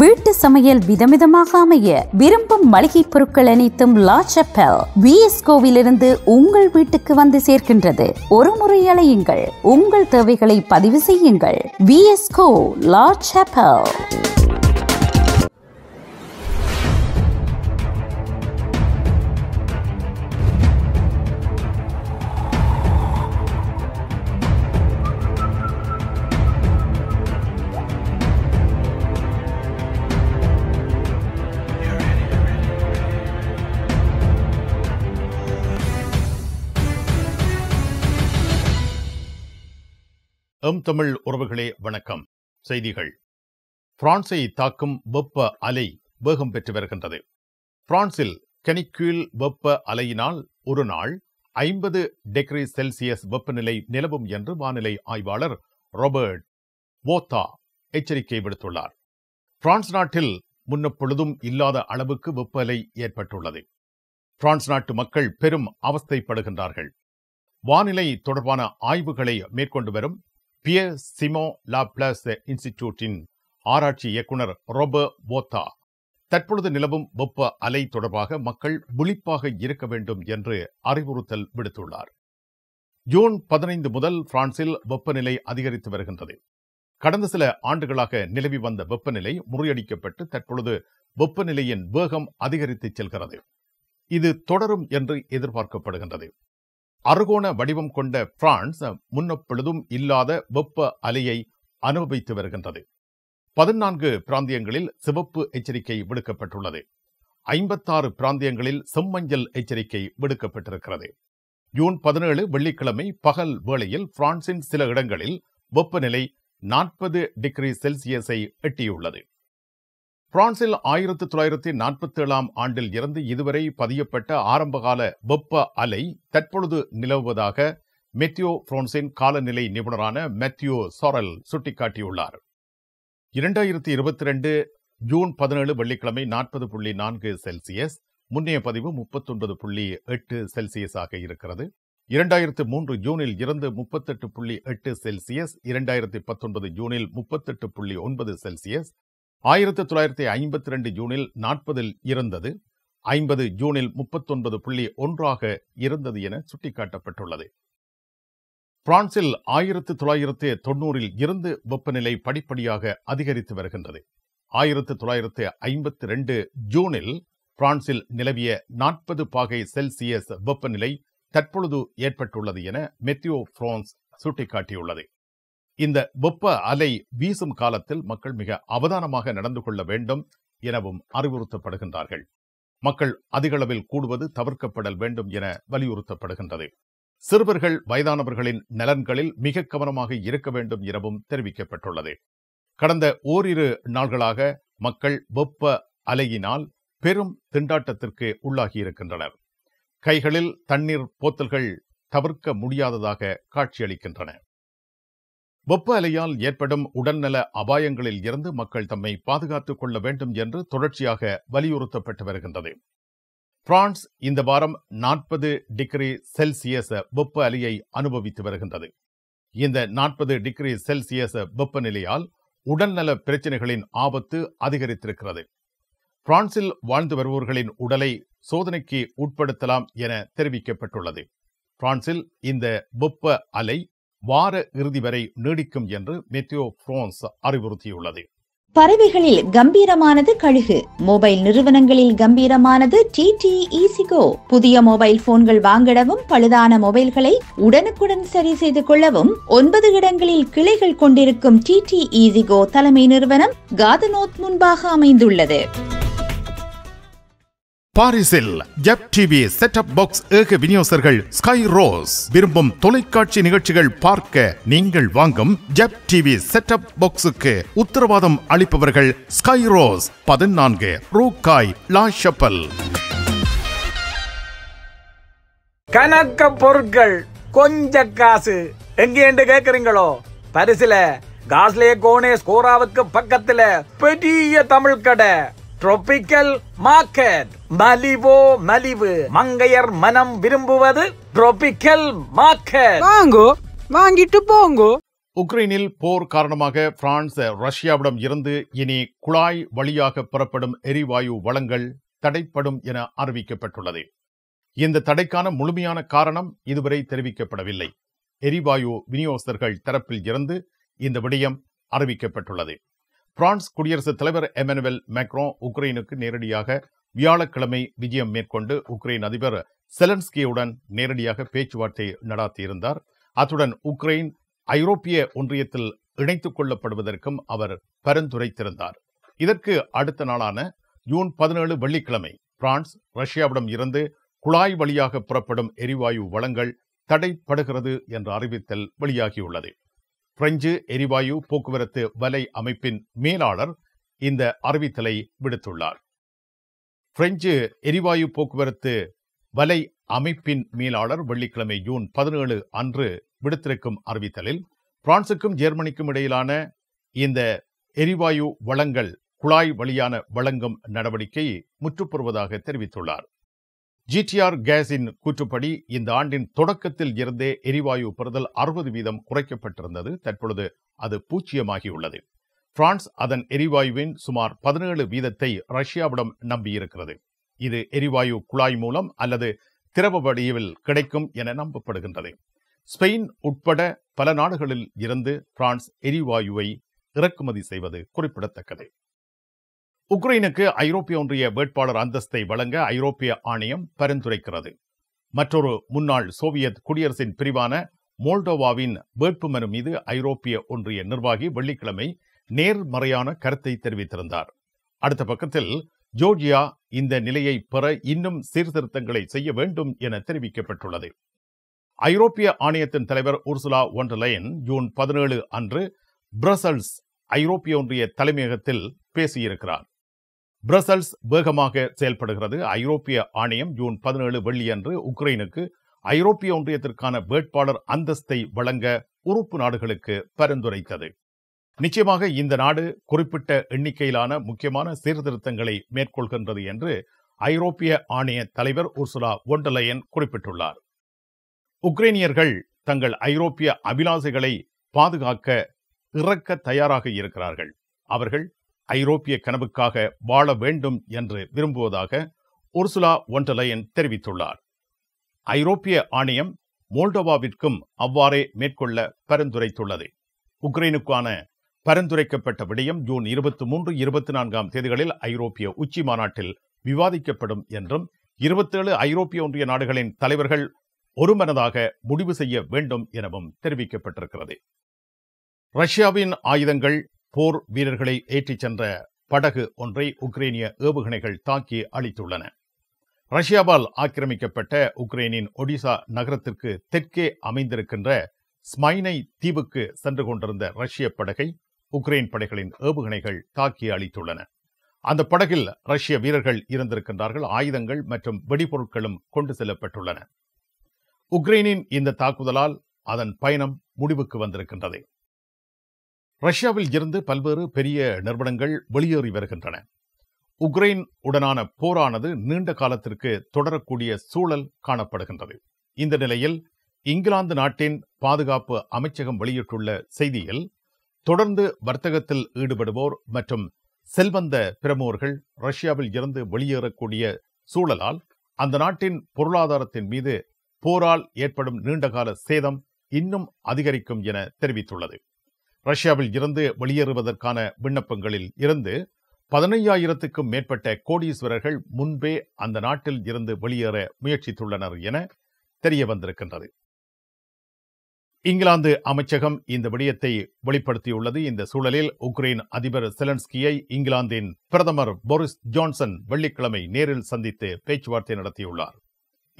வீட்டு சமையல் விதவிதமாக அமைய விரும்பும் மளிகை பொருட்கள் அனைத்தும் லா விஎஸ்கோவிலிருந்து உங்கள் வீட்டுக்கு வந்து சேர்க்கின்றது ஒரு முறை அலையுங்கள் உங்கள் தேவைகளை பதிவு செய்யுங்கள் விஎஸ்கோ லா எம் தமிழ் உறவுகளே வணக்கம் செய்திகள் பிரான்சை தாக்கும் வெப்ப அலை வேகம் பெற்று வருகின்றது பிரான்சில் கெனிக்யூல் வெப்ப அலையினால் ஒரு நாள் ஐம்பது டிகிரி செல்சியஸ் வெப்பநிலை நிலவும் என்று வானிலை ஆய்வாளர் ராபர்ட் வோத்தா எச்சரிக்கை விடுத்துள்ளார் பிரான்ஸ் நாட்டில் முன்னப்பொழுதும் இல்லாத அளவுக்கு வெப்ப அலை ஏற்பட்டுள்ளது பிரான்ஸ் நாட்டு மக்கள் பெரும் அவஸ்தைப்படுகின்றார்கள் வானிலை தொடர்பான ஆய்வுகளை மேற்கொண்டு வரும் பியர் சிமோ லாப்ளாஸ் இன்ஸ்டிடியூட்டின் ஆராய்ச்சி இயக்குனர் ரொபோ போத்தா தற்பொழுது நிலவும் வெப்ப அலை தொடர்பாக மக்கள் விழிப்பாக இருக்க வேண்டும் என்று அறிவுறுத்தல் விடுத்துள்ளார் ஜூன் பதினைந்து முதல் பிரான்சில் வெப்பநிலை அதிகரித்து வருகின்றது கடந்த சில ஆண்டுகளாக நிலவி வந்த வெப்பநிலை முறியடிக்கப்பட்டு தற்பொழுது வெப்பநிலையின் வேகம் அதிகரித்து செல்கிறது இது தொடரும் என்று எதிர்பார்க்கப்படுகின்றது அருகோண வடிவம் கொண்ட பிரான்ஸ் முன்னப்பொழுதும் இல்லாத வெப்ப அலையை அனுபவித்து வருகின்றது பதினான்கு பிராந்தியங்களில் சிவப்பு எச்சரிக்கை விடுக்கப்பட்டுள்ளது ஐம்பத்தாறு பிராந்தியங்களில் செம்மஞ்சள் எச்சரிக்கை விடுக்கப்பட்டிருக்கிறது ஜூன் பதினேழு வெள்ளிக்கிழமை பகல் வேளையில் பிரான்சின் சில இடங்களில் வெப்பநிலை நாற்பது டிகிரி செல்சியஸை எட்டியுள்ளது பிரான்சில் ஆயிரத்தி தொள்ளாயிரத்தி நாற்பத்தி ஏழாம் ஆண்டில் இருந்து இதுவரை பதியப்பட்ட ஆரம்பகால வெப்ப அலை தற்பொழுது நிலவுவதாக மெத்தியோ பிரான்சின் காலநிலை நிபுணரான மெத்தியோ சோரல் சுட்டிக்காட்டியுள்ளார் இரண்டாயிரத்தி இருபத்தி ரெண்டு ஜூன் பதினேழு வெள்ளிக்கிழமை நாற்பது புள்ளி நான்கு செல்சியஸ் முன்னைய பதிவு முப்பத்தொன்பது புள்ளி எட்டு செல்சியஸாக இருக்கிறது இரண்டாயிரத்து மூன்று ஜூனில் இருந்து முப்பத்தெட்டு புள்ளி எட்டு செல்சியஸ் இரண்டாயிரத்தி பத்தொன்பது ஜூனில் முப்பத்தெட்டு புள்ளி ஒன்பது செல்சியஸ் ஆயிரத்தி தொள்ளாயிரத்தி ஐம்பத்தி ரெண்டு ஜூனில் நாற்பதில் இருந்தது ஐம்பது ஜூனில் முப்பத்தொன்பது புள்ளி ஒன்றாக இருந்தது என சுட்டிக்காட்டப்பட்டுள்ளது பிரான்சில் ஆயிரத்து தொள்ளாயிரத்து தொன்னூறில் இருந்து வெப்பநிலை படிப்படியாக அதிகரித்து வருகின்றது ஆயிரத்து தொள்ளாயிரத்து ஐம்பத்தி ரெண்டு ஜூனில் பிரான்சில் நிலவிய நாற்பது பாகை செல்சியஸ் வெப்பநிலை தற்பொழுது ஏற்பட்டுள்ளது என மெத்தியோ பிரான்ஸ் சுட்டிக்காட்டியுள்ளது இந்த வெப்ப அலை வீசும் காலத்தில் மக்கள் மிக அவதானமாக நடந்து கொள்ள வேண்டும் எனவும் அறிவுறுத்தப்படுகின்றார்கள் மக்கள் அதிகளவில் கூடுவது தவிர்க்கப்படல் வேண்டும் என வலியுறுத்தப்படுகின்றது சிறுவர்கள் வயதானவர்களின் நலன்களில் மிக கவனமாக இருக்க வேண்டும் எனவும் தெரிவிக்கப்பட்டுள்ளது கடந்த ஓரிரு நாள்களாக மக்கள் வெப்ப அலையினால் பெரும் திண்டாட்டத்திற்கு உள்ளாகியிருக்கின்றனர் கைகளில் தண்ணீர் போத்தல்கள் தவிர்க்க முடியாததாக காட்சியளிக்கின்றன வெப்ப அலையால் ஏற்படும் உடல்நல அபாயங்களில் இருந்து மக்கள் தம்மை பாதுகாத்துக் கொள்ள வேண்டும் என்று தொடர்ச்சியாக வலியுறுத்தப்பட்டு வருகின்றது பிரான்ஸ் இந்த வாரம் நாற்பது டிகிரி செல்சியஸ் வெப்ப அலையை அனுபவித்து வருகின்றது இந்த நாற்பது டிகிரி செல்சியஸ் வெப்பநிலையால் உடல்நல பிரச்சனைகளின் ஆபத்து அதிகரித்திருக்கிறது பிரான்சில் வாழ்ந்து வருவோர்களின் உடலை சோதனைக்கு உட்படுத்தலாம் என தெரிவிக்கப்பட்டுள்ளது பிரான்சில் இந்த வெப்ப அலை வார இறுதி வரை நீடிக்கும் என்று மெத்தியோ பிரான்ஸ் அறிவுறுத்தியுள்ளது பறவைகளில் கம்பீரமானது கழுகு மொபைல் நிறுவனங்களில் கம்பீரமானது டிடிஇசிகோ e புதிய மொபைல் போன்கள் வாங்கிடவும் பழுதான மொபைல்களை உடனுக்குடன் சரி செய்து கொள்ளவும் ஒன்பது இடங்களில் கிளைகள் கொண்டிருக்கும் டிடிஇசிகோ e தலைமை நிறுவனம் காதனோத் முன்பாக அமைந்துள்ளது பாரிசில் ஜெப் டிவி செட்டப் பாக்ஸ் ஏக விநியோகர்கள் ஸ்கை ரோஸ் விரும்பும் தொலைக்காட்சி நிகழ்ச்சிகள் பார்க்க நீங்கள் வாங்கும் ஜெப் டிவி செட்டப் பாக்ஸுக்கு உத்தரவாதம் அளிப்பவர்கள் ஸ்கை ரோஸ் பதினான்கு ரூகாய் லாஷப்பல் கணக்க பொருட்கள் கொஞ்ச காசு எங்கே என்று கேட்கறீங்களோ பரிசுல காஸ்லே கோனே ஸ்கோராவுக்கு பக்கத்துல பெரிய தமிழ் கடை ட்ரோபிக்கல் மார்க்கெட் மலிவோ மலிவு மங்கையர் மனம் விரும்புவது ட்ரோபிக்கல் மார்க்கெட் வாங்கோ வாங்கிட்டு போங்கோ உக்ரைனில் போர் காரணமாக பிரான்ஸ் ரஷ்யாவிடம் இருந்து இனி குழாய் வழியாக புறப்படும் எரிவாயு வளங்கள் தடைப்படும் என அறிவிக்கப்பட்டுள்ளது இந்த தடைக்கான முழுமையான காரணம் இதுவரை தெரிவிக்கப்படவில்லை எரிவாயு விநியோகஸ்தர்கள் தரப்பில் இருந்து இந்த விடயம் அறிவிக்கப்பட்டுள்ளது பிரான்ஸ் குடியரசுத் தலைவர் எமனுவல் மேக்ரோ உக்ரைனுக்கு நேரடியாக வியாழக்கிழமை விஜயம் மேற்கொண்டு உக்ரைன் அதிபர் செலன்ஸ்கியுடன் நேரடியாக பேச்சுவார்த்தை நடாத்தியிருந்தார் அத்துடன் உக்ரைன் ஐரோப்பிய ஒன்றியத்தில் இணைத்துக் கொள்ளப்படுவதற்கும் அவர் பரிந்துரைத்திருந்தார் இதற்கு அடுத்த நாளான ஜூன் பதினேழு வெள்ளிக்கிழமை பிரான்ஸ் ரஷ்யாவிடம் இருந்து குழாய் வழியாக புறப்படும் எரிவாயு வளங்கள் தடைப்படுகிறது என்ற அறிவித்தல் வெளியாகியுள்ளது பிரெஞ்சு எரிவாயு போக்குவரத்து வலை அமைப்பின் மேலாளர் இந்த அறிவித்தலை விடுத்துள்ளார் பிரெஞ்சு எரிவாயு போக்குவரத்து வலை அமைப்பின் மேலாளர் வெள்ளிக்கிழமை ஜூன் பதினேழு அன்று விடுத்திருக்கும் அறிவித்தலில் பிரான்சுக்கும் ஜெர்மனிக்கும் இடையிலான இந்த எரிவாயு வளங்கள் குழாய் வழியான வழங்கும் நடவடிக்கை முற்றுப்பெறுவதாக தெரிவித்துள்ளார் ஜிடிஆர் கேஸின் கூற்றுப்படி இந்த ஆண்டின் தொடக்கத்தில் இருந்தே எரிவாயு பெறுதல் அறுபது வீதம் குறைக்கப்பட்டிருந்தது தற்பொழுது அது பூச்சியமாகியுள்ளது பிரான்ஸ் அதன் எரிவாயுவின் சுமார் பதினேழு வீதத்தை ரஷ்யாவிடம் நம்பியிருக்கிறது இது எரிவாயு குழாய் மூலம் அல்லது திரவ வடிவில் கிடைக்கும் என நம்பப்படுகின்றது ஸ்பெயின் உட்பட பல நாடுகளில் இருந்து பிரான்ஸ் எரிவாயுவை இறக்குமதி செய்வது குறிப்பிடத்தக்கது உக்ரைனுக்கு ஐரோப்பிய ஒன்றிய வேட்பாளர் அந்தஸ்தை வழங்க ஐரோப்பிய ஆணையம் பரிந்துரைக்கிறது மற்றொரு முன்னாள் சோவியத் குடியரசின் பிரிவான மோல்டோவாவின் வேட்புமனு மீது ஐரோப்பிய ஒன்றிய நிர்வாகி வெள்ளிக்கிழமை நேர்மறையான கருத்தை தெரிவித்திருந்தார் அடுத்த பக்கத்தில் ஜோர்ஜியா இந்த நிலையை பெற இன்னும் சீர்திருத்தங்களை செய்ய வேண்டும் என தெரிவிக்கப்பட்டுள்ளது ஐரோப்பிய ஆணையத்தின் தலைவர் உர்சுலா ஒண்டர்லைன் ஜூன் பதினேழு அன்று பிரசல்ஸ் ஐரோப்பிய ஒன்றிய தலைமையகத்தில் பேசியிருக்கிறார் பிரசல்ஸ் வேகமாக செயல்படுகிறது ஐரோப்பிய ஆணையம் ஜூன் பதினேழு வெள்ளியன்று உக்ரைனுக்கு ஐரோப்பிய ஒன்றியத்திற்கான வேட்பாளர் அந்தஸ்தை வழங்க உறுப்பு நாடுகளுக்கு பரிந்துரைத்தது நிச்சயமாக இந்த நாடு குறிப்பிட்ட எண்ணிக்கையிலான முக்கியமான சீர்திருத்தங்களை மேற்கொள்கின்றது என்று ஐரோப்பிய ஆணைய தலைவர் உர்சுலா ஒண்டலையன் குறிப்பிட்டுள்ளார் உக்ரைனியர்கள் தங்கள் ஐரோப்பிய அபிலாசைகளை பாதுகாக்க இறக்க தயாராக இருக்கிறார்கள் அவர்கள் ஐரோப்பிய கனவுக்காக வாழ வேண்டும் என்று விரும்புவதாக உர்சுலா ஒன்றலையன் தெரிவித்துள்ளார் ஐரோப்பிய ஆணையம் மோல்டோவாவிற்கும் அவ்வாறே மேற்கொள்ள பரிந்துரைத்துள்ளது உக்ரைனுக்கான பரிந்துரைக்கப்பட்ட விடயம் ஜூன் இருபத்தி மூன்று இருபத்தி நான்காம் தேதிகளில் ஐரோப்பிய உச்சி மாநாட்டில் விவாதிக்கப்படும் என்றும் இருபத்தேழு ஐரோப்பிய ஒன்றிய நாடுகளின் தலைவர்கள் ஒருமனதாக முடிவு செய்ய வேண்டும் எனவும் தெரிவிக்கப்பட்டிருக்கிறது ரஷ்யாவின் ஆயுதங்கள் போர் வீரர்களை ஏற்றிச் சென்ற படகு ஒன்றை உக்ரைனிய ஏவுகணைகள் தாக்கி அளித்துள்ளன ரஷ்யாவால் ஆக்கிரமிக்கப்பட்ட உக்ரைனின் ஒடிசா நகரத்திற்கு தெற்கே அமைந்திருக்கின்ற ஸ்மைனை தீவுக்கு சென்று கொண்டிருந்த ரஷ்ய படகை உக்ரைன் படைகளின் ஏவுகணைகள் தாக்கி அளித்துள்ளன அந்த படகில் ரஷ்ய வீரர்கள் இருந்திருக்கின்றார்கள் ஆயுதங்கள் மற்றும் வெடிபொருட்களும் கொண்டு செல்லப்பட்டுள்ளன உக்ரைனின் இந்த தாக்குதலால் அதன் பயணம் முடிவுக்கு வந்திருக்கின்றது ரஷ்யாவில் இருந்து பல்வேறு பெரிய நிறுவனங்கள் வெளியேறி வருகின்றன உக்ரைன் உடனான போரானது நீண்ட காலத்திற்கு தொடரக்கூடிய சூழல் காணப்படுகின்றது இந்த நிலையில் இங்கிலாந்து நாட்டின் பாதுகாப்பு அமைச்சகம் வெளியிட்டுள்ள செய்தியில் தொடர்ந்து வர்த்தகத்தில் ஈடுபடுவோர் மற்றும் செல்வந்த பிரமுகர்கள் ரஷ்யாவில் இருந்து வெளியேறக்கூடிய சூழலால் அந்த நாட்டின் பொருளாதாரத்தின் மீது போரால் ஏற்படும் நீண்டகால சேதம் இன்னும் அதிகரிக்கும் என தெரிவித்துள்ளது ரஷ்யாவில் இருந்து வெளியேறுவதற்கான விண்ணப்பங்களில் இருந்து பதினையாயிரத்துக்கும் மேற்பட்ட கோடீஸ்வரர்கள் முன்பே அந்த நாட்டில் இருந்து வெளியேற முயற்சித்துள்ளனர் என தெரிய வந்திருக்கின்றது இங்கிலாந்து அமைச்சகம் இந்த விடயத்தை வெளிப்படுத்தியுள்ளது இந்த சூழலில் உக்ரைன் அதிபர் செலன்ஸ்கியை இங்கிலாந்தின் பிரதமர் போரிஸ் ஜான்சன் வெள்ளிக்கிழமை நேரில் சந்தித்து பேச்சுவார்த்தை நடத்தியுள்ளார்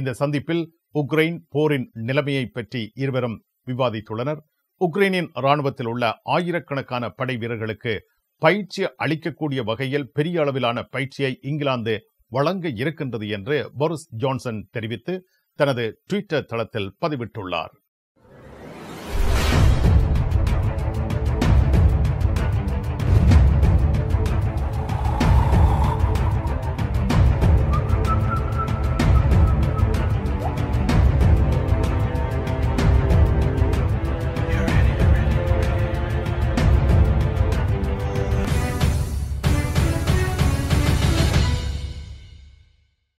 இந்த சந்திப்பில் உக்ரைன் போரின் நிலைமையை பற்றி இருவரும் விவாதித்துள்ளனர் உக்ரைனின் ராணுவத்தில் உள்ள ஆயிரக்கணக்கான படை வீரர்களுக்கு பயிற்சி அளிக்கக்கூடிய வகையில் பெரிய அளவிலான பயிற்சியை இங்கிலாந்து வழங்க இருக்கின்றது என்று போரிஸ் ஜான்சன் தெரிவித்து தனது ட்விட்டர் தளத்தில் பதிவிட்டுள்ளார்